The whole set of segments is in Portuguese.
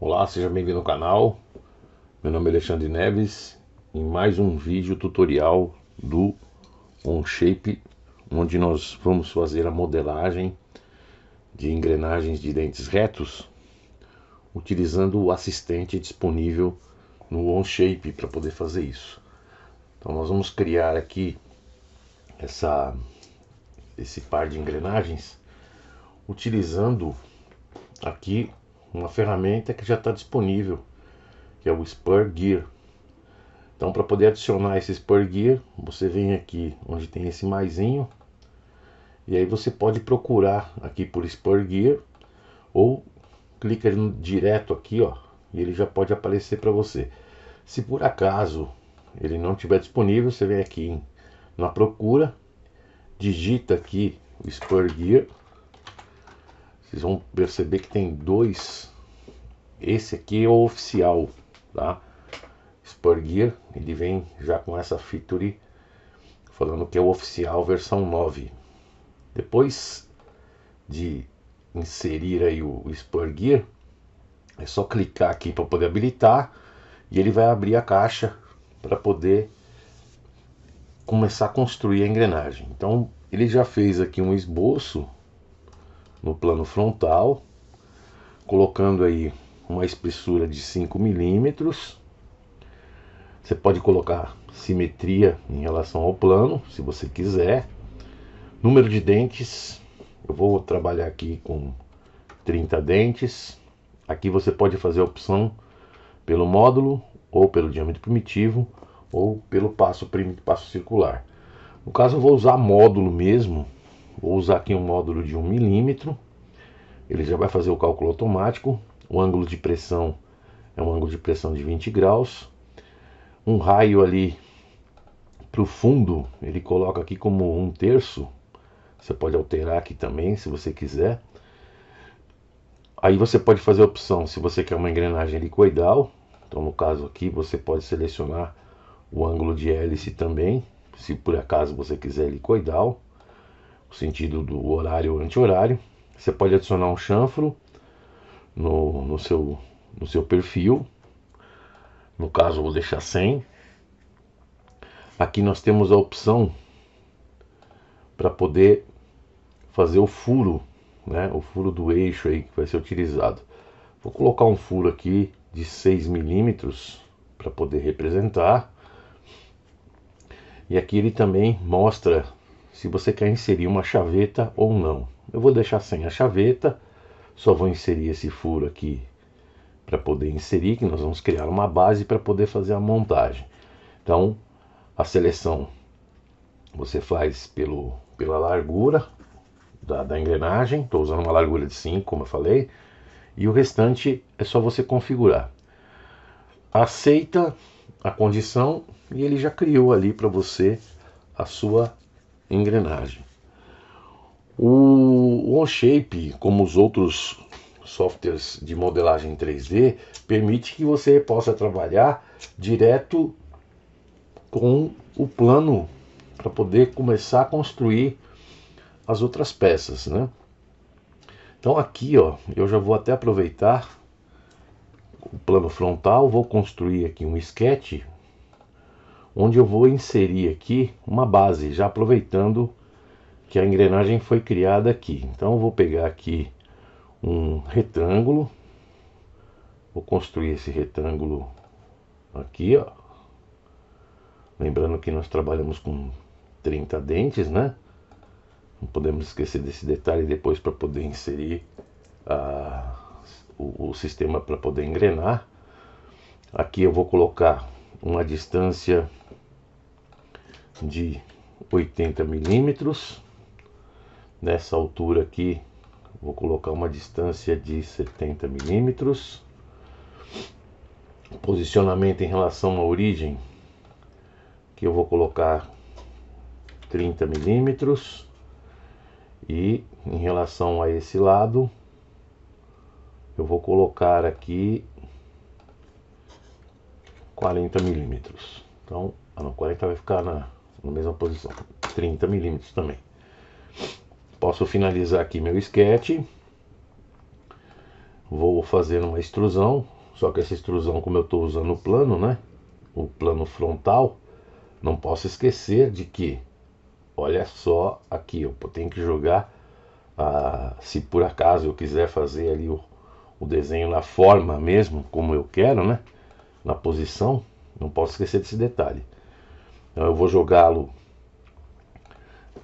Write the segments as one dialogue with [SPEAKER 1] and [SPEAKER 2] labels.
[SPEAKER 1] Olá, seja bem-vindo ao canal. Meu nome é Alexandre Neves em mais um vídeo tutorial do OnShape, onde nós vamos fazer a modelagem de engrenagens de dentes retos utilizando o assistente disponível no OnShape para poder fazer isso. Então nós vamos criar aqui essa esse par de engrenagens utilizando aqui uma ferramenta que já está disponível, que é o Spur Gear. Então para poder adicionar esse Spur Gear, você vem aqui onde tem esse maisinho e aí você pode procurar aqui por Spur Gear ou clica direto aqui, ó, e ele já pode aparecer para você. Se por acaso ele não estiver disponível, você vem aqui na procura, digita aqui o Spur Gear vocês vão perceber que tem dois. Esse aqui é o oficial, tá? Spur Gear, ele vem já com essa feature falando que é o oficial versão 9. Depois de inserir aí o, o Spur Gear, é só clicar aqui para poder habilitar e ele vai abrir a caixa para poder começar a construir a engrenagem. Então ele já fez aqui um esboço no plano frontal, colocando aí uma espessura de 5 milímetros. Você pode colocar simetria em relação ao plano, se você quiser. Número de dentes, eu vou trabalhar aqui com 30 dentes. Aqui você pode fazer a opção pelo módulo, ou pelo diâmetro primitivo, ou pelo passo, passo circular. No caso eu vou usar módulo mesmo, Vou usar aqui um módulo de 1 milímetro. Ele já vai fazer o cálculo automático. O ângulo de pressão é um ângulo de pressão de 20 graus. Um raio ali para o fundo, ele coloca aqui como um terço. Você pode alterar aqui também, se você quiser. Aí você pode fazer a opção, se você quer uma engrenagem helicoidal. Então, no caso aqui, você pode selecionar o ângulo de hélice também, se por acaso você quiser helicoidal o sentido do horário anti-horário. Você pode adicionar um chanfro no, no, seu, no seu perfil. No caso, vou deixar 100. Aqui nós temos a opção para poder fazer o furo, né? O furo do eixo aí que vai ser utilizado. Vou colocar um furo aqui de 6 milímetros para poder representar. E aqui ele também mostra se você quer inserir uma chaveta ou não. Eu vou deixar sem a chaveta, só vou inserir esse furo aqui para poder inserir, que nós vamos criar uma base para poder fazer a montagem. Então, a seleção você faz pelo, pela largura da, da engrenagem, estou usando uma largura de 5, como eu falei, e o restante é só você configurar. Aceita a condição e ele já criou ali para você a sua engrenagem. O OnShape, como os outros softwares de modelagem 3D, permite que você possa trabalhar direto com o plano para poder começar a construir as outras peças, né? Então aqui, ó, eu já vou até aproveitar o plano frontal, vou construir aqui um sketch onde eu vou inserir aqui uma base, já aproveitando que a engrenagem foi criada aqui. Então eu vou pegar aqui um retângulo, vou construir esse retângulo aqui, ó. Lembrando que nós trabalhamos com 30 dentes, né? Não podemos esquecer desse detalhe depois para poder inserir a, o, o sistema para poder engrenar. Aqui eu vou colocar uma distância de 80 milímetros. Nessa altura aqui, vou colocar uma distância de 70 milímetros. Posicionamento em relação à origem, que eu vou colocar 30 milímetros. E em relação a esse lado, eu vou colocar aqui 40 milímetros. Então, a ah, não 40 vai ficar na, na mesma posição, 30 milímetros também. Posso finalizar aqui meu esquete. Vou fazer uma extrusão, só que essa extrusão, como eu estou usando o plano, né? O plano frontal, não posso esquecer de que, olha só aqui, eu tenho que jogar, ah, se por acaso eu quiser fazer ali o, o desenho na forma mesmo, como eu quero, né? na posição, não posso esquecer desse detalhe. Então, eu vou jogá-lo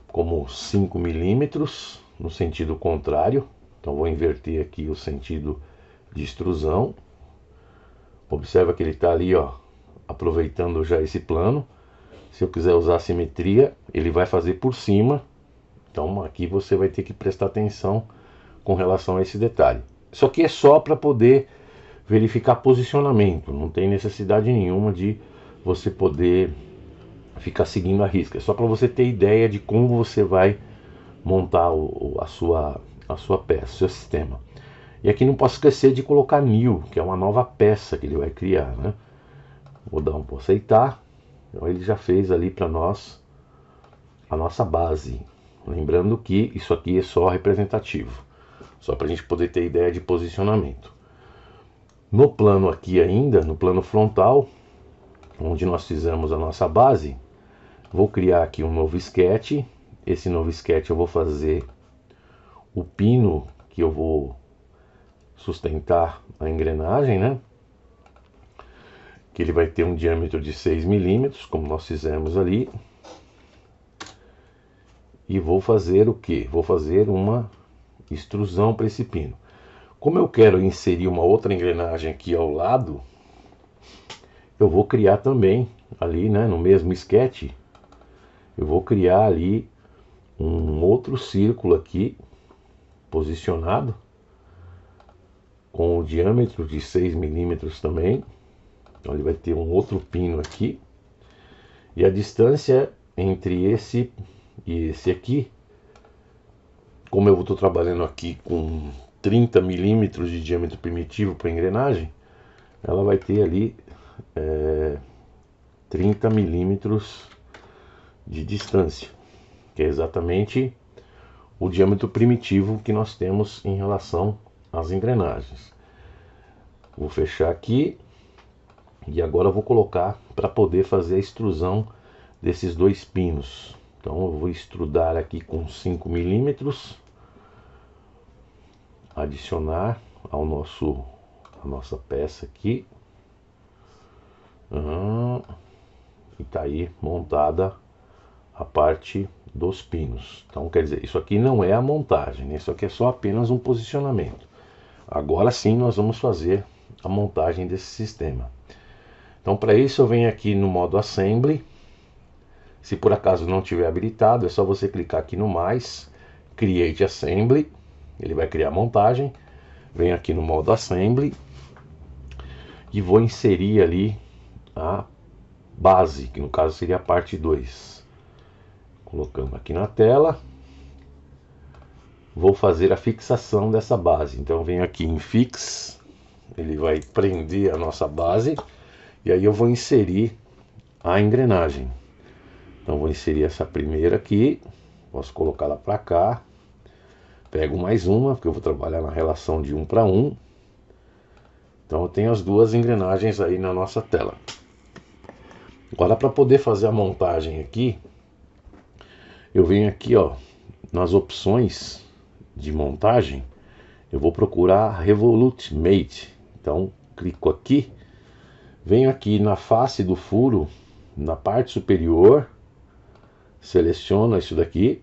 [SPEAKER 1] como 5 milímetros no sentido contrário. Então vou inverter aqui o sentido de extrusão. Observa que ele está ali, ó, aproveitando já esse plano. Se eu quiser usar simetria, ele vai fazer por cima. Então aqui você vai ter que prestar atenção com relação a esse detalhe. Isso aqui é só para poder verificar posicionamento. Não tem necessidade nenhuma de você poder ficar seguindo a risca. É só para você ter ideia de como você vai montar o, a, sua, a sua peça, o seu sistema. E aqui não posso esquecer de colocar new, que é uma nova peça que ele vai criar. Né? Vou dar um por aceitar. Então ele já fez ali para nós a nossa base. Lembrando que isso aqui é só representativo, só para a gente poder ter ideia de posicionamento. No plano aqui ainda, no plano frontal, onde nós fizemos a nossa base, vou criar aqui um novo sketch. Esse novo sketch eu vou fazer o pino que eu vou sustentar a engrenagem, né? Que ele vai ter um diâmetro de 6 milímetros, como nós fizemos ali. E vou fazer o que? Vou fazer uma extrusão para esse pino. Como eu quero inserir uma outra engrenagem aqui ao lado, eu vou criar também ali, né, no mesmo sketch, eu vou criar ali um outro círculo aqui posicionado com o diâmetro de 6 milímetros também. Então ele vai ter um outro pino aqui. E a distância entre esse e esse aqui, como eu estou trabalhando aqui com 30 milímetros de diâmetro primitivo para engrenagem, ela vai ter ali é, 30 milímetros de distância, que é exatamente o diâmetro primitivo que nós temos em relação às engrenagens. Vou fechar aqui e agora vou colocar para poder fazer a extrusão desses dois pinos. Então eu vou extrudar aqui com 5 milímetros adicionar ao nosso a nossa peça aqui e tá aí montada a parte dos pinos então quer dizer isso aqui não é a montagem né? isso aqui é só apenas um posicionamento agora sim nós vamos fazer a montagem desse sistema então para isso eu venho aqui no modo assembly se por acaso não tiver habilitado é só você clicar aqui no mais create assembly ele vai criar a montagem, vem aqui no modo Assembly e vou inserir ali a base, que no caso seria a parte 2. Colocando aqui na tela, vou fazer a fixação dessa base. Então venho aqui em Fix, ele vai prender a nossa base e aí eu vou inserir a engrenagem. Então vou inserir essa primeira aqui, posso colocá-la para cá, pego mais uma, porque eu vou trabalhar na relação de um para um. Então eu tenho as duas engrenagens aí na nossa tela. Agora para poder fazer a montagem aqui, eu venho aqui ó, nas opções de montagem, eu vou procurar Revolut Mate. Então clico aqui, venho aqui na face do furo, na parte superior, seleciono isso daqui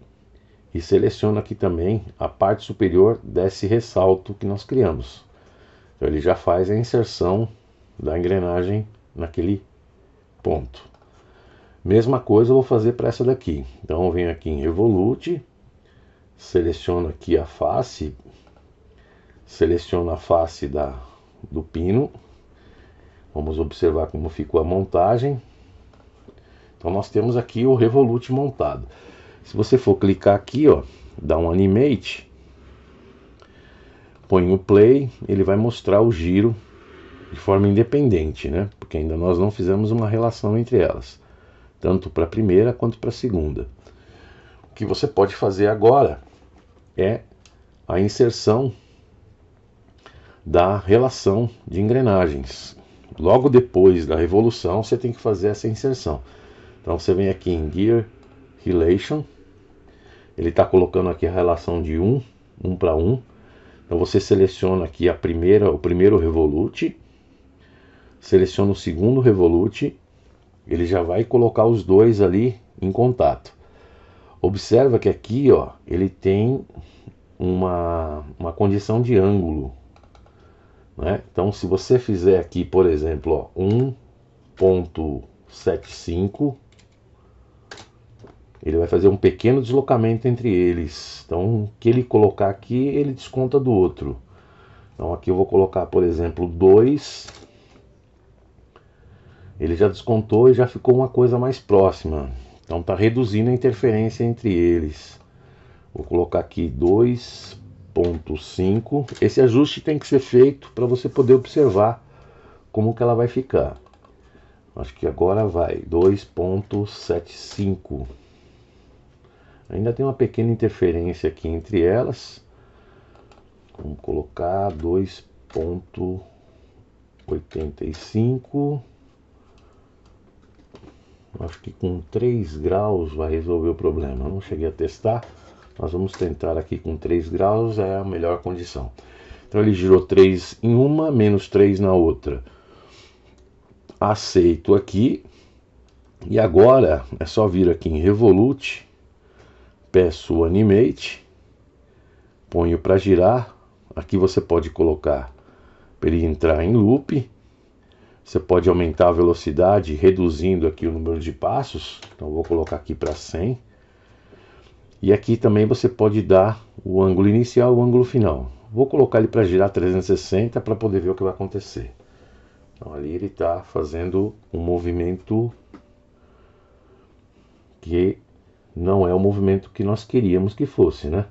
[SPEAKER 1] e seleciono aqui também a parte superior desse ressalto que nós criamos. Então ele já faz a inserção da engrenagem naquele ponto. Mesma coisa eu vou fazer para essa daqui. Então eu venho aqui em Evolute, seleciono aqui a face, seleciono a face da, do pino. Vamos observar como ficou a montagem. Então nós temos aqui o Revolute montado. Se você for clicar aqui, ó, dá um animate, põe o play, ele vai mostrar o giro de forma independente, né? Porque ainda nós não fizemos uma relação entre elas, tanto para a primeira quanto para a segunda. O que você pode fazer agora é a inserção da relação de engrenagens. Logo depois da revolução, você tem que fazer essa inserção. Então você vem aqui em Gear relation. Ele está colocando aqui a relação de 1, 1 para 1. Então você seleciona aqui a primeira, o primeiro revolute, seleciona o segundo revolute, ele já vai colocar os dois ali em contato. Observa que aqui, ó, ele tem uma, uma condição de ângulo, né? Então se você fizer aqui, por exemplo, ó, 1.75 ele vai fazer um pequeno deslocamento entre eles. Então, o que ele colocar aqui, ele desconta do outro. Então, aqui eu vou colocar, por exemplo, 2. Ele já descontou e já ficou uma coisa mais próxima. Então, está reduzindo a interferência entre eles. Vou colocar aqui 2.5. Esse ajuste tem que ser feito para você poder observar como que ela vai ficar. Acho que agora vai 2.75. Ainda tem uma pequena interferência aqui entre elas. Vamos colocar 2.85. Acho que com 3 graus vai resolver o problema. não cheguei a testar. Nós vamos tentar aqui com 3 graus, é a melhor condição. Então ele girou 3 em uma, menos 3 na outra. Aceito aqui. E agora é só vir aqui em Revolute peço o animate, ponho para girar. Aqui você pode colocar para ele entrar em loop. Você pode aumentar a velocidade reduzindo aqui o número de passos. Então vou colocar aqui para 100. E aqui também você pode dar o ângulo inicial, o ângulo final. Vou colocar ele para girar 360 para poder ver o que vai acontecer. Então ali ele está fazendo um movimento que não é o movimento que nós queríamos que fosse, né?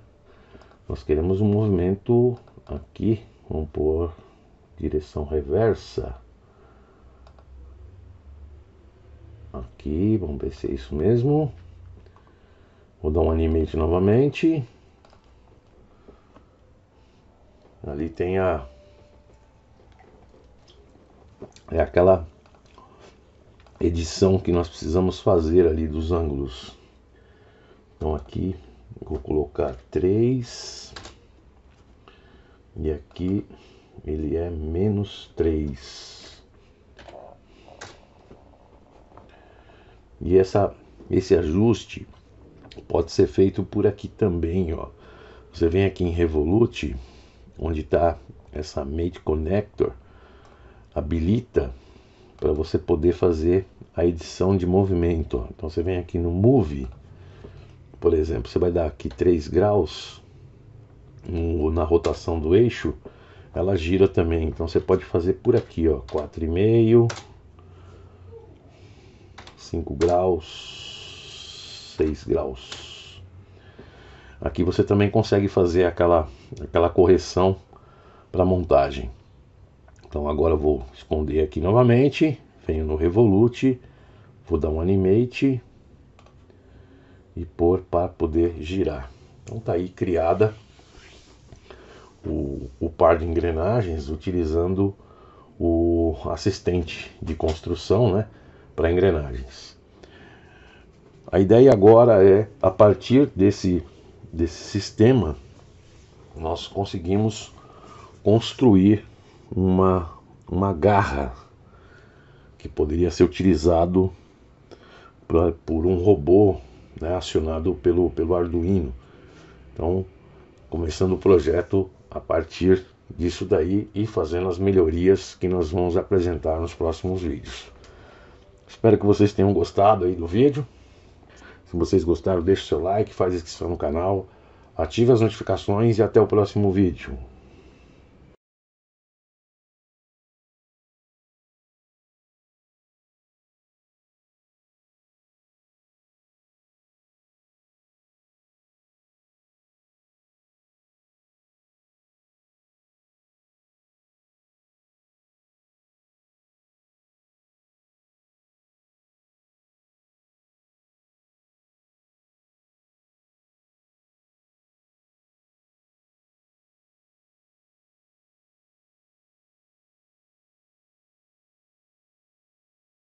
[SPEAKER 1] Nós queremos um movimento aqui, vamos pôr direção reversa. Aqui, vamos ver se é isso mesmo. Vou dar um animate novamente. Ali tem a... É aquela edição que nós precisamos fazer ali dos ângulos então aqui vou colocar 3 e aqui ele é menos 3. E essa, esse ajuste pode ser feito por aqui também, ó. Você vem aqui em Revolut, onde está essa Mate Connector, habilita para você poder fazer a edição de movimento. Ó. Então você vem aqui no Move, por exemplo, você vai dar aqui 3 graus na rotação do eixo, ela gira também. Então você pode fazer por aqui, ó, 4,5, 5 graus, 6 graus. Aqui você também consegue fazer aquela, aquela correção para montagem. Então agora eu vou esconder aqui novamente, venho no Revolute, vou dar um Animate, e pôr para poder girar. Então está aí criada o, o, par de engrenagens utilizando o assistente de construção né, para engrenagens. A ideia agora é, a partir desse, desse sistema, nós conseguimos construir uma, uma garra que poderia ser utilizado pra, por um robô né, acionado pelo, pelo Arduino. Então, começando o projeto a partir disso daí e fazendo as melhorias que nós vamos apresentar nos próximos vídeos. Espero que vocês tenham gostado aí do vídeo. Se vocês gostaram, deixe seu like, faz inscrição no canal, ative as notificações e até o próximo vídeo.